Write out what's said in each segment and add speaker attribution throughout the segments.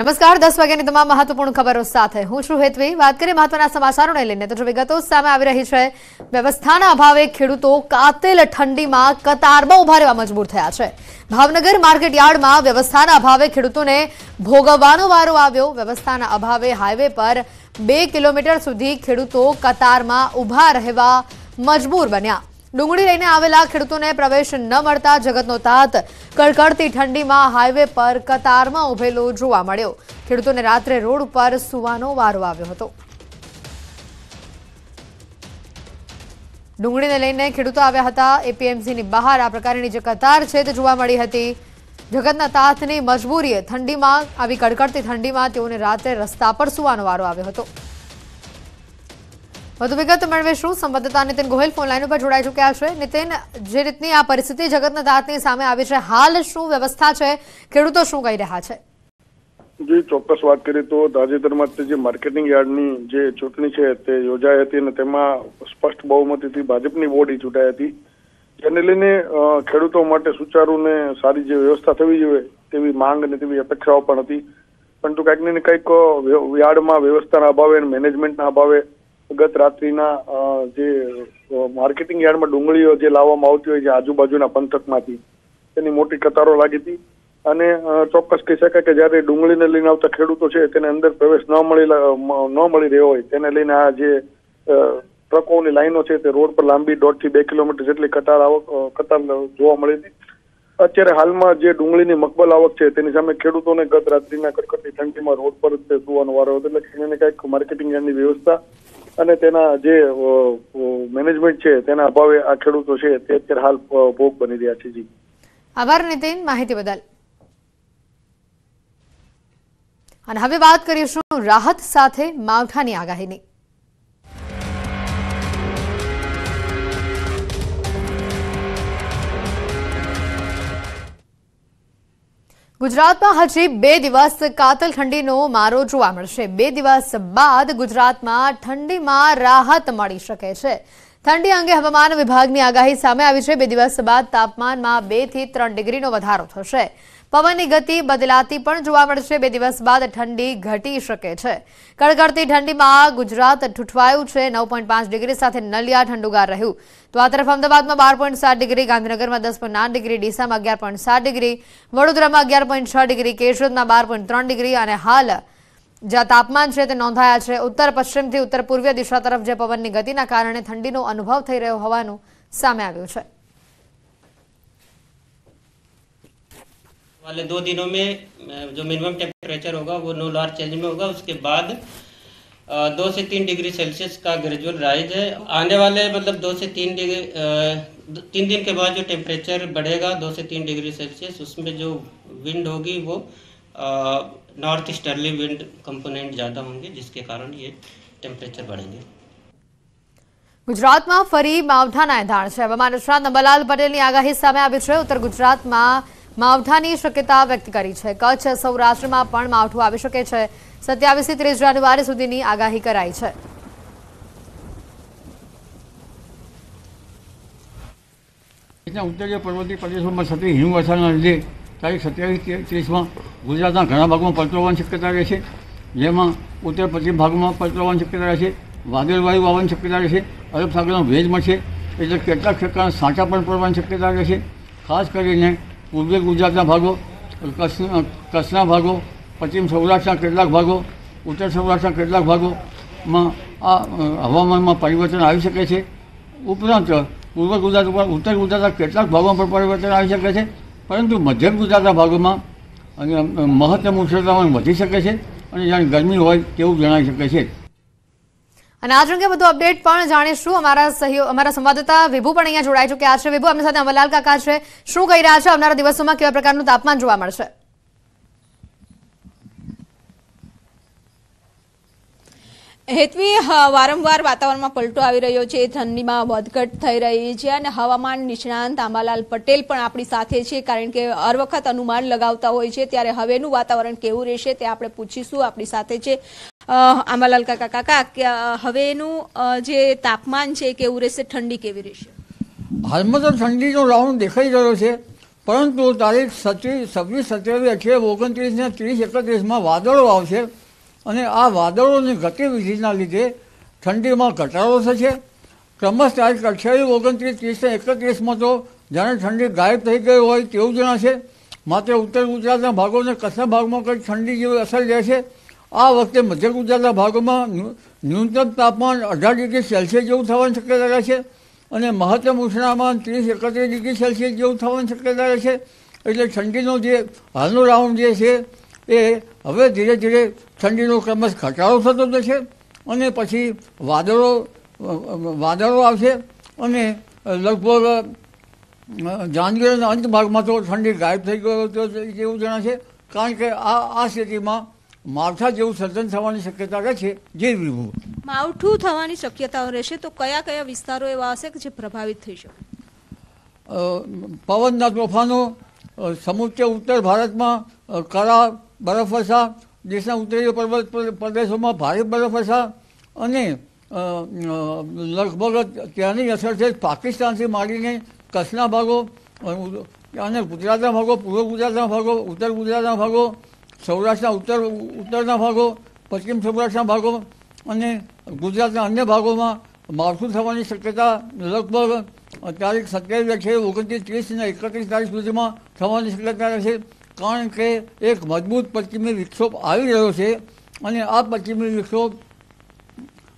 Speaker 1: નમસ્કાર દસ વાગ્યાની તમામ મહત્વપૂર્ણ ખબરો સાથે હું છું હેતવી વાત કરીએ મહત્વના સમાચારોને લઈને તો જો વિગતો સામે આવી રહી છે વ્યવસ્થાના અભાવે ખેડૂતો કાતિલ ઠંડીમાં કતારમાં ઉભા રહેવા મજબૂર થયા છે ભાવનગર માર્કેટ યાર્ડમાં વ્યવસ્થાના અભાવે ખેડૂતોને ભોગવવાનો વારો આવ્યો વ્યવસ્થાના અભાવે હાઈવે પર બે કિલોમીટર સુધી ખેડૂતો કતારમાં ઉભા રહેવા મજબૂર બન્યા ડુંગળી લઈને આવેલા ખેડૂતોને પ્રવેશ ન મળતા જગતનો તાત કડકડતી ઠંડીમાં હાઈવે પર કતારમાં ઉભેલો જોવા મળ્યો ખેડૂતોને રાત્રે રોડ પર સુવાનો વારો આવ્યો હતો ડુંગળીને લઈને ખેડૂતો આવ્યા હતા એપીએમસીની બહાર આ પ્રકારની જે કતાર છે તે જોવા મળી હતી જગતના તાતની મજબૂરીએ ઠંડીમાં આવી કડકડતી ઠંડીમાં તેઓને રાત્રે રસ્તા પર સુવાનો વારો આવ્યો હતો વધુ વિગત મેળવીશું સંવાદદાતા નિતિન ગોહિલ ફોન લાઈન ઉપર જોડાઈ ચૂક્યા છે નિતિન જે રીતની આ પરિસ્થિતિ જગતના દાંતની સામે આવી છે હાલ શું વ્યવસ્થા છે ખેડૂતો શું કહી રહ્યા છે
Speaker 2: જે ચોક્કસ વાત કરીએ તો તાજેતરમાં જે માર્કેટિંગ યાર્ડની જે ચૂંટણી છે તે યોજાઈ હતી અને તેમાં સ્પષ્ટ બહુમતીથી ભાજપની બોડી ચૂંટાઈ હતી જેને લઈને ખેડૂતો માટે સુચારુ ને સારી જે વ્યવસ્થા થવી જોઈએ તેવી માંગ અને તેવી અપેક્ષાઓ પણ હતી પરંતુ કંઈક ને કંઈક યાર્ડમાં વ્યવસ્થાના અભાવે અને મેનેજમેન્ટના અભાવે ગત રાત્રિના જે માર્કેટિંગ યાર્ડમાં ડુંગળીઓ જે લાવવામાં આવતી હોય છે આજુબાજુના પંથકમાંથી તેની મોટી કતારો લાગી હતી અને ચોક્કસ કહી શકાય કે જ્યારે ડુંગળીને લઈને આવતા ખેડૂતો છે તેને અંદર પ્રવેશ ન મળી ન મળી રહ્યો હોય તેને લઈને આ જે ટ્રકોની લાઈનો છે તે રોડ પર લાંબી દોઢથી બે કિલોમીટર જેટલી કતાર આવક કતાર જોવા મળી હતી અત્યારે હાલમાં જે ડુંગળીની મકબલ આવક છે તેની સામે ખેડૂતોને ગત રાત્રિના કડકડતી ઠંડીમાં રોડ પર સુવાનો વારો હતો એટલે એને કંઈક માર્કેટિંગ યાર્ડની વ્યવસ્થા અને તેના જે મેનેજમેન્ટ છે તેના અભાવે આ ખેડૂતો છે તે અત્યારે હાલ ભોગ બની રહ્યા છે જી
Speaker 1: આભાર નીતિન માહિતી બદલ અને હવે વાત કરીશું રાહત સાથે માવઠાની આગાહીની ગુજરાતમાં હજી બે દિવસ કાતલ ઠંડીનો મારો જોવા મળશે બે દિવસ બાદ ગુજરાતમાં ઠંડીમાં રાહત મળી શકે છે ઠંડી અંગે હવામાન વિભાગની આગાહી સામે આવી છે બે દિવસ બાદ તાપમાનમાં બે થી ત્રણ ડિગ્રીનો વધારો થશે પવનની ગતિ બદલાતી પણ જોવા મળશે બે દિવસ બાદ ઠંડી ઘટી શકે છે કડકડતી ઠંડીમાં ગુજરાત ઠૂઠવાયું છે નવ ડિગ્રી સાથે નલિયા ઠંડુગાર રહ્યું તો આ તરફ અમદાવાદમાં બાર ડિગ્રી ગાંધીનગરમાં દસ ડિગ્રી ડીસામાં અગિયાર ડિગ્રી વડોદરામાં અગિયાર ડિગ્રી કેશોદમાં બાર ડિગ્રી અને હાલ ज्या तापमान है તે નોંધાયા છે ઉત્તર પશ્ચિમથી ઉત્તર પૂર્વીય દિશા તરફ જે પવનની ગતિના કારણે ઠંડીનો અનુભવ થઈ રહ્યો હોવાનું સામે આવ્યું
Speaker 3: वाले दो दिनों में जो मिनिमम टेम्परेचर होगा वो नो लार चेंज में होगा उसके बाद दो से तीन डिग्री सेल्सियस का ग्रेजुअल राइज है आने वाले मतलब दो से तीन डिग्री तीन दिन के बाद जो टेम्परेचर बढ़ेगा दो से तीन डिग्री सेल्सियस उसमें जो विंड होगी वो नॉर्थ ईस्टर्ली विंड कंपोनेंट ज़्यादा होंगे जिसके कारण ये ટેમ્પરેચર बढ़ेंगे
Speaker 1: ગુજરાતમાં ફરી માવઠાના એંધાણ છે હવામાન નિષ્ણાત નંબરલાલ પટેલની આગાહી સામે આવી છે ઉત્તર ગુજરાતમાં માવઠાની શક્યતા વ્યક્ત કરી છે કચ્છ સૌરાષ્ટ્રમાં પણ માવઠું આવી શકે છે સત્યાવીસથી ત્રીસ જાન્યુઆરી સુધીની આગાહી કરાઈ
Speaker 3: છે ઉત્તરીય પર્વતીય પ્રદેશોમાં સતત હિમવર્ષાના લીધે તારીખ સત્યાવીસ ત્રીસમાં ગુજરાતના ઘણા ભાગમાં પલટો હોવાની શક્યતા છે જેમાં ઉત્તર પશ્ચિમ ભાગમાં પલટો હોવાની શક્યતા રહે છે વાયુ આવવાની શક્યતા રહેશે અરબ સાગરનો ભેજ મળશે એટલે કેટલાક ટકા સાંચા પણ પડવાની શક્યતા રહે છે ખાસ કરીને પૂર્વીય ગુજરાતના ભાગો કચ્છના ભાગો પશ્ચિમ સૌરાષ્ટ્રના કેટલાક ભાગો ઉત્તર સૌરાષ્ટ્રના કેટલાક ભાગોમાં આ હવામાનમાં પરિવર્તન આવી શકે છે ઉપરાંત પૂર્વ ગુજરાત ઉપર ઉત્તર ગુજરાતના કેટલાક ભાગોમાં પણ પરિવર્તન આવી શકે છે પરંતુ મધ્યમ ગુજરાતના ભાગોમાં અને મહત્તમ ઉષ્ણતામાન વધી શકે છે અને જાણે ગરમી હોય તેવું જણાઈ શકે છે
Speaker 1: અને આજ અંગે બધું અપડેટ પણ જાણીશું અમારા સહયોગ અમારા સંવાદદાતા વિભુ પણ અહીંયા જોડાઈ ચુક્યા છે વિભુ અમને સાથે અમરલાલ કાકા છે શું કહી રહ્યા છે આવનારા દિવસોમાં કેવા પ્રકારનું તાપમાન જોવા મળશે
Speaker 4: હેતવી વારંવાર વાતાવરણમાં પલટો આવી રહ્યો છે ઠંડીમાં વધઘટ થઈ રહી છે અને હવામાન નિષ્ણાંત આંબાલાલ પટેલ પણ આપણી સાથે છે કારણ કે હર વખત અનુમાન લગાવતા હોય છે ત્યારે હવેનું વાતાવરણ કેવું રહેશે તે આપણે પૂછીશું આપણી સાથે છે આંબાલાલ કાકા કાકા હવેનું જે તાપમાન છે કેવું રહેશે ઠંડી કેવી રહેશે
Speaker 3: હાલમાં તો ઠંડીનો રાઉન્ડ દેખાઈ રહ્યો છે પરંતુ તારીખ સત્રીસ છવ્વીસ સત્યાવીસ અઠ્યાવીસ ઓગણત્રીસ ને ત્રીસ એકત્રીસમાં વાદળો આવશે અને આ વાદળોની ગતિવિધિના લીધે ઠંડીમાં ઘટાડો થશે ક્રમશ આજ અઠ્યાવીસ ઓગણત્રીસ ત્રીસને એકત્રીસમાં તો જાણે ઠંડી ગાયબ થઈ ગઈ હોય તેવું જણાશે માત્ર ઉત્તર ગુજરાતના ભાગોને કચ્છના ભાગમાં કંઈક ઠંડી જેવી અસર રહેશે આ વખતે મધ્ય ગુજરાતના ભાગોમાં ન્યૂનતમ તાપમાન અઢાર ડિગ્રી સેલ્સિયસ જેવું થવાની શક્યતા છે અને મહત્તમ ઉષ્ણામાં ત્રીસ એકત્રીસ ડિગ્રી સેલ્સિયસ જેવું થવાની શક્યતા છે એટલે ઠંડીનો જે હાલનો રાઉન્ડ જે છે એ હવે ધીરે ધીરે ઠંડીનો ક્રમશ ઘટાડો થતો જશે અને પછી વાદળો વાદળો આવશે અને લગભગ જાન્યુઆરીના અંત ભાગમાં તો ઠંડી ગાયબ થઈ ગયો તેવું જણાશે કારણ કે આ આ સ્થિતિમાં માવઠા જેવું સર્જન થવાની શક્યતા રહે છે જે વિભૂ
Speaker 4: માવઠું થવાની શક્યતાઓ રહેશે તો કયા કયા વિસ્તારો એવા હશે કે જે પ્રભાવિત થઈ શકે
Speaker 3: પવનના તોફાનો સમુચ્ચ ઉત્તર ભારતમાં કરા બરફ વર્ષા દેશના ઉત્તરીય પર્વત પ્રદેશોમાં ભારે બરફ વર્ષા અને લગભગ ત્યાંની અસર છે પાકિસ્તાનથી માંડીને કચ્છના ભાગો અને ગુજરાતના ભાગો પૂર્વ ગુજરાતના ભાગો ઉત્તર ગુજરાતના ભાગો સૌરાષ્ટ્રના ઉત્તર ઉત્તરના ભાગો પશ્ચિમ સૌરાષ્ટ્રના ભાગો અને ગુજરાતના અન્ય ભાગોમાં માવઠું થવાની શક્યતા લગભગ તારીખ સત્યાવીસ છે ઓગણત્રીસ ત્રીસ અને એકત્રીસ તારીખ સુધીમાં થવાની શક્યતા છે કારણ કે એક મજબૂત પશ્ચિમી વિક્ષોભ આવી રહ્યો છે અને આ પશ્ચિમી વિક્ષોભ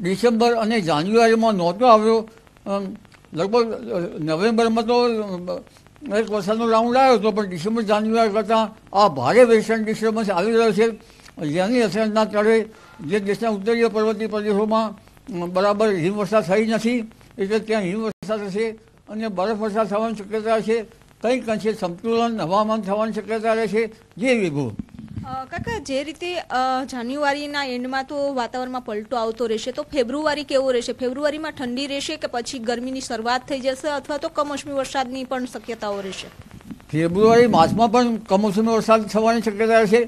Speaker 3: ડિસેમ્બર અને જાન્યુઆરીમાં નહોતો આવ્યો લગભગ નવેમ્બરમાં તો એક વરસાદનો રાઉન્ડ આવ્યો હતો પણ ડિસેમ્બર જાન્યુઆરી કરતાં આ ભારે વેસ્ટર્ન ડિસ્ટર્બન્સ આવી રહ્યો છે જેની અસરના તળે જે દેશના ઉત્તરીય પર્વતીય પ્રદેશોમાં બરાબર હિમવર્ષા થઈ નથી એટલે ત્યાં હિમવર્ષા થશે અને બરફ વર્ષા થવાની શક્યતા છે કંઈક અંશે સંતુલન હવામાન થવાની શક્યતા રહે છે જે વિભુ
Speaker 4: કાકા જે રીતે જાન્યુઆરીના એન્ડમાં તો વાતાવરણમાં પલટો આવતો રહેશે તો ફેબ્રુઆરી કેવો રહેશે ફેબ્રુઆરીમાં ઠંડી રહેશે કે પછી ગરમીની શરૂઆત થઈ જશે અથવા તો કમોસમી વરસાદની પણ શક્યતાઓ રહેશે
Speaker 3: ફેબ્રુઆરી માસમાં પણ કમોસમી વરસાદ થવાની શક્યતા રહેશે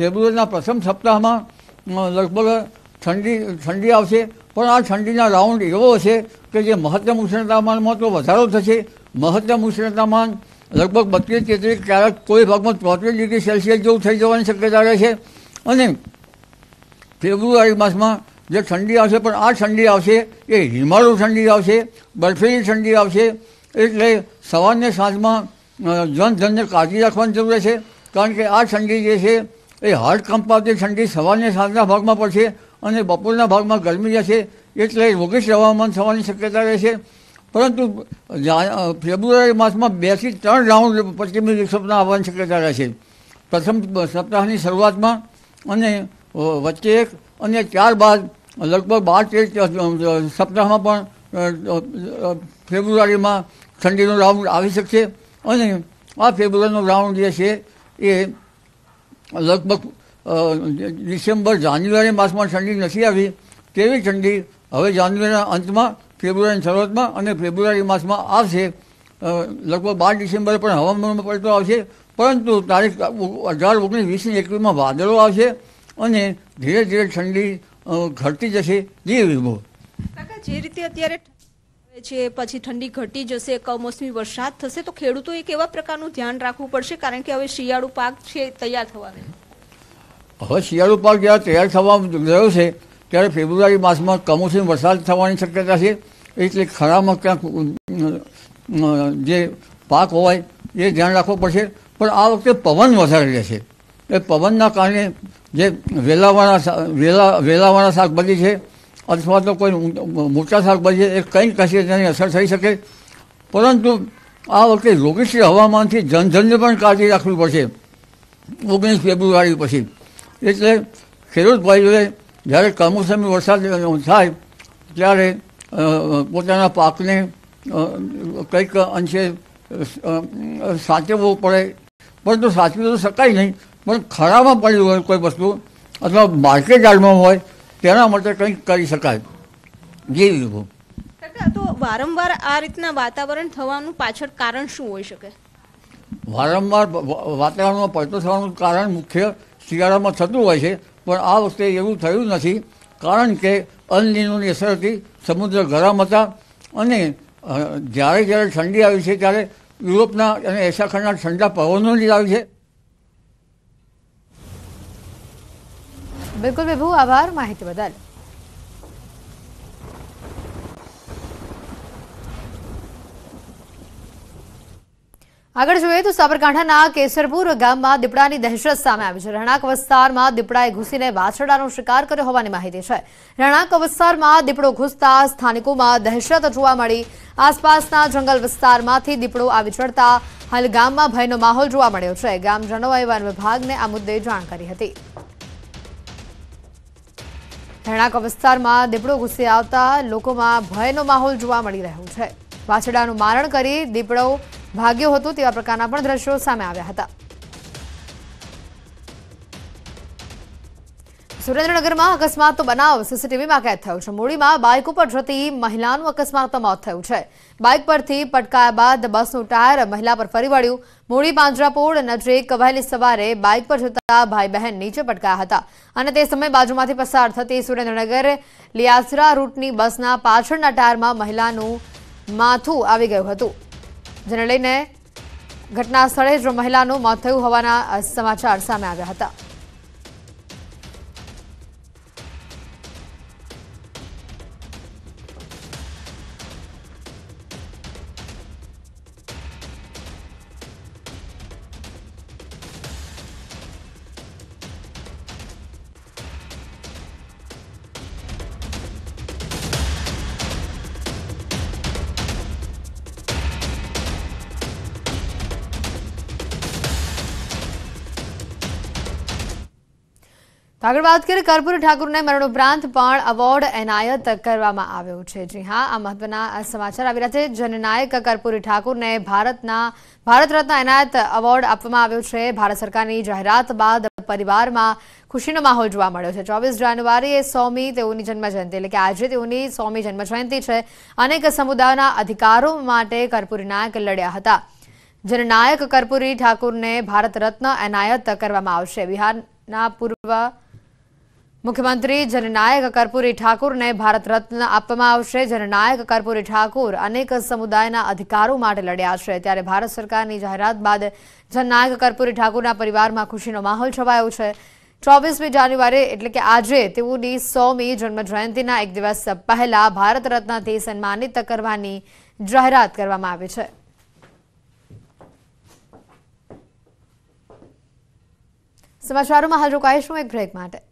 Speaker 3: ફેબ્રુઆરીના પ્રથમ સપ્તાહમાં લગભગ ઠંડી ઠંડી આવશે પણ આ ઠંડીના રાઉન્ડ એવો હશે કે જે મહત્તમ ઉષ્ણતામાનમાં તો વધારો થશે મહત્તમ ઉષ્ણતામાન લગભગ બત્રીસ તેત્રીસ ક્યારેક કોઈ ભાગમાં ચોત્રીસ ડિગ્રી સેલ્સિયસ જેવું થઈ જવાની શક્યતા રહે છે અને ફેબ્રુઆરી માસમાં જે ઠંડી આવશે પણ આ ઠંડી આવશે એ હિમાલુ ઠંડી આવશે બરફીલી ઠંડી આવશે એટલે સવારને સાંજમાં જન કાળજી રાખવાની જરૂર છે કારણ કે આ ઠંડી જે છે એ હાર્ડ કંપાવતી ઠંડી સવારને સાંજના ભાગમાં પડશે અને બપોરના ભાગમાં ગરમી જશે એટલે રોગીશ હવામાન થવાની શક્યતા રહેશે પરંતુ ફેબ્રુઆરી માસમાં બેથી ત્રણ રાઉન્ડ પશ્ચિમી વિક્ષેપના આવવાની શક્યતા રહે છે પ્રથમ સપ્તાહની શરૂઆતમાં અને વચ્ચે એક અને ત્યારબાદ લગભગ બાર તેર સપ્તાહમાં પણ ફેબ્રુઆરીમાં ઠંડીનો રાઉન્ડ આવી શકશે અને આ ફેબ્રુઆરીનો રાઉન્ડ જે છે એ લગભગ ડિસેમ્બર જાન્યુઆરી માસમાં ઠંડી નથી આવી તેવી ઠંડી હવે જાન્યુઆરીના અંતમાં ફેબ્રુઆરીની શરૂઆતમાં અને ફેબ્રુઆરી માસમાં આવશે લગભગ બાર ડિસેમ્બરે પણ હવામાનમાં પડતો આવશે પરંતુ તારીખ અઢાર ઓગણીસ વીસની એકવીસમાં વાદળો આવશે અને ધીરે ધીરે ઠંડી ઘટતી જશે જે વિભો જે રીતે
Speaker 4: અત્યારે છે પછી ઠંડી ઘટી જશે કમોસમી વરસાદ થશે તો ખેડૂતો એક એવા પ્રકારનું ધ્યાન રાખવું પડશે કારણ કે હવે શિયાળુ પાક છે તૈયાર થવાનો
Speaker 3: હવે શિયાળુ પાક જ્યારે તૈયાર થવા ગયો છે ત્યારે ફેબ્રુઆરી માસમાં કમોસમી વરસાદ થવાની શક્યતા છે એટલે ખરામાં ક્યાંક જે પાક હોય એ ધ્યાન રાખવો પડશે પણ આ વખતે પવન વધારે રહેશે એ પવનના કારણે જે વેલાવાળા વેલા વેલાવાળા શાકભાજી છે અથવા તો કોઈ મોટા શાકભાજી છે એ કંઈ કશે તેની અસર થઈ શકે પરંતુ આ વખતે રોગીશ્રી હવામાનથી જનધનને પણ કાળજી રાખવી પડશે ઓગણીસ ફેબ્રુઆરી પછી એટલે ખેડૂત ભાઈઓએ જ્યારે કમોસમી વરસાદ થાય ત્યારે પોતાના પાકને કંઈક અંશે સાચવવું પડે પરંતુ સાચવી તો શકાય નહીં પણ ખરામાં પડ્યું હોય કોઈ વસ્તુ અથવા માર્કેટ યાર્ડમાં હોય તેના માટે કંઈક કરી શકાય જેવી
Speaker 4: તો વારંવાર આ રીતના વાતાવરણ થવાનું પાછળ કારણ શું હોઈ શકે
Speaker 3: વારંવાર વાતાવરણમાં પડતો થવાનું કારણ મુખ્ય શિયાળામાં થતું હોય છે પણ આ વખતે એવું થયું નથી કારણ કે અલનીનોની અસરથી સમુદ્ર ગરમ હતા અને જ્યારે જ્યારે ઠંડી આવી છે ત્યારે યુરોપના અને એશાખાના ઠંડા પવનો પવનોની આવી છે
Speaker 1: બિલકુલ વિભુ આભાર માહિતી બદલ આગળ જોઈએ તો સાબરકાંઠાના કેસરપુર ગામમાં દીપડાની દહેશત સામે આવી છે રણાક વિસ્તારમાં દીપડાએ ઘૂસીને વાછરડાનો શિકાર કર્યો હોવાની માહિતી છે રહેણાંક વિસ્તારમાં દીપડો ઘૂસતા સ્થાનિકોમાં દહેશત જોવા મળી આસપાસના જંગલ વિસ્તારમાંથી દીપડો આવી ચડતા હાલ ગામમાં ભયનો માહોલ જોવા મળ્યો છે ગામજનોએ વન વિભાગને આ મુદ્દે જાણ કરી હતી રહેણાંક વિસ્તારમાં દીપડો ઘૂસી આવતા લોકોમાં ભયનો માહોલ જોવા મળી રહ્યો છે વાછરડાનું મારણ કરી દીપડો ભાગ્યું હતું તેવા પ્રકારના પણ દ્રશ્યો સામે આવ્યા હતા સુરેન્દ્રનગરમાં અકસ્માતનો બનાવ સીસીટીવીમાં કેદ થયો છે મૂળીમાં બાઇક ઉપર જતી મહિલાનું અકસ્માતમાં મોત થયું છે બાઇક પરથી પટકાયા બાદ બસનું ટાયર મહિલા પર ફરી વળ્યું મૂળી પાંજરાપોળ નજીક વહેલી સવારે બાઇક પર જતા ભાઈ બહેન નીચે પટકાયા હતા અને તે સમયે બાજુમાંથી પસાર થતી સુરેન્દ્રનગર લિયાસરા રૂટની બસના પાછળના ટાયરમાં મહિલાનું માથું આવી ગયું હતું જેને લઈને ઘટના સ્થળે જ મહિલાનું મોત થયું હોવાના સમાચાર સામે આવ્યા હતા આગળ વાત કરીએ કર્પૂર ઠાકુરને મરણોપરાંત પણ એવોર્ડ એનાયત કરવામાં આવ્યો છે જી હા આ મહત્વના સમાચાર આવી રહ્યા છે જનનાયક કર્પૂરી ઠાકુરને ભારતના ભારત રત્ન એનાયત એવોર્ડ આપવામાં આવ્યો છે ભારત સરકારની જાહેરાત બાદ પરિવારમાં ખુશીનો માહોલ જોવા મળ્યો છે ચોવીસ જાન્યુઆરીએ સોમી તેઓની જન્મજયંતિ એટલે કે આજે તેઓની સોમી જન્મજયંતિ છે અનેક સમુદાયોના અધિકારો માટે કર્પૂરી નાયક લડ્યા હતા જનનાયક કર્પૂરી ઠાકુરને ભારત રત્ન એનાયત કરવામાં આવશે બિહારના પૂર્વ મુખ્યમંત્રી જનનાયક કર્પૂરી ઠાકુરને ભારત રત્ન આપવામાં આવશે જનનાયક કર્પૂરી ઠાકુર અનેક સમુદાયના અધિકારો માટે લડ્યા છે ત્યારે ભારત સરકારની જાહેરાત બાદ જનનાયક કર્પૂરી ઠાકુરના પરિવારમાં ખુશીનો માહોલ છવાયો છે ચોવીસમી જાન્યુઆરી એટલે કે આજે તેઓની સોમી જન્મજયંતિના એક દિવસ પહેલા ભારત રત્નથી સન્માનિત કરવાની જાહેરાત કરવામાં આવી છે સમાચારોમાં હાજર કાયશું એક બ્રેક માટે